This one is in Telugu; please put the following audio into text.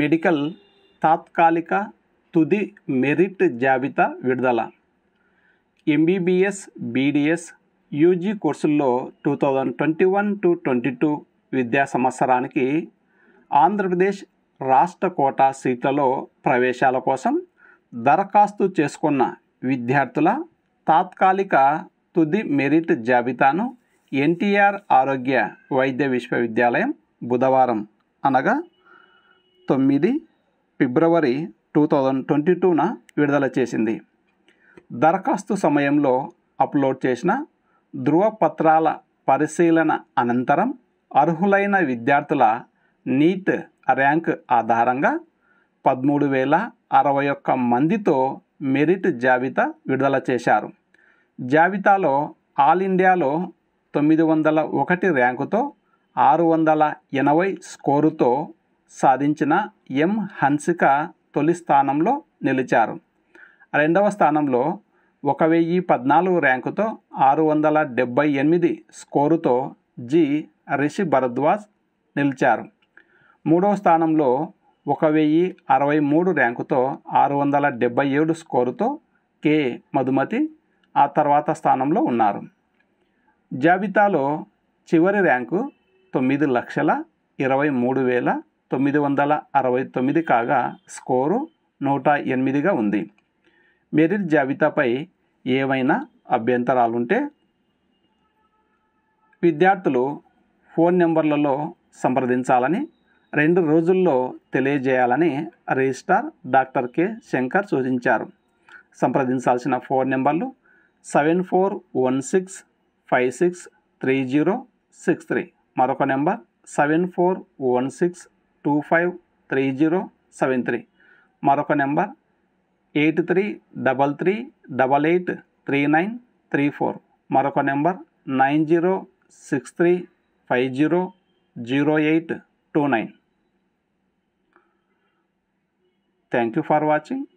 మెడికల్ తాత్కాలిక తుది మెరిట్ జాబితా విడుదల ఎంబీబీఎస్ బీడీఎస్ యూజీ కోర్సుల్లో two thousand twenty one to twenty two విద్యా సంవత్సరానికి ఆంధ్రప్రదేశ్ రాష్ట్ర కోటా సీట్లలో ప్రవేశాల కోసం దరఖాస్తు చేసుకున్న విద్యార్థుల తాత్కాలిక తుది మెరిట్ జాబితాను ఎన్టీఆర్ ఆరోగ్య వైద్య విశ్వవిద్యాలయం బుధవారం అనగా తొమ్మిది ఫిబ్రవరి టూ థౌజండ్ ట్వంటీ టూన విడుదల చేసింది దరఖాస్తు సమయంలో అప్లోడ్ చేసిన ధృవపత్రాల పరిశీలన అనంతరం అర్హులైన విద్యార్థుల నీట్ ర్యాంక్ ఆధారంగా పదమూడు వేల అరవై ఒక్క మందితో మెరిట్ జాబితా విడుదల చేశారు జాబితాలో ఆల్ ఇండియాలో తొమ్మిది వందల ఒకటి ర్యాంకుతో ఆరు వందల ఎనభై స్కోరుతో సాధించిన ఎం హన్సిక తొలి స్థానంలో నిలిచారు రెండవ స్థానంలో ఒక వెయ్యి పద్నాలుగు ర్యాంకుతో ఆరు వందల డెబ్బై ఎనిమిది స్కోరుతో జి రిషి భరద్వాజ్ నిలిచారు మూడవ స్థానంలో ఒక వెయ్యి అరవై మూడు ర్యాంకుతో ఆరు వందల డెబ్బై ఏడు స్కోరుతో కె మధుమతి ఆ తర్వాత స్థానంలో ఉన్నారు జాబితాలో చివరి ర్యాంకు తొమ్మిది లక్షల ఇరవై మూడు వేల తొమ్మిది వందల అరవై తొమ్మిది కాగా స్కోరు నూట ఎనిమిదిగా ఉంది మెరిట్ జాబితాపై ఏవైనా అభ్యంతరాలుంటే విద్యార్థులు ఫోన్ నెంబర్లలో సంప్రదించాలని రెండు రోజుల్లో తెలియజేయాలని రిజిస్టార్ డాక్టర్ కె శంకర్ సూచించారు సంప్రదించాల్సిన ఫోన్ నెంబర్లు seven four one six five six three zero six three మరొక number seven four one six two five three zero seven three మరొక number eight three double three double eight three nine three four మరొక number nine zero six three five zero zero eight two nine thank you for watching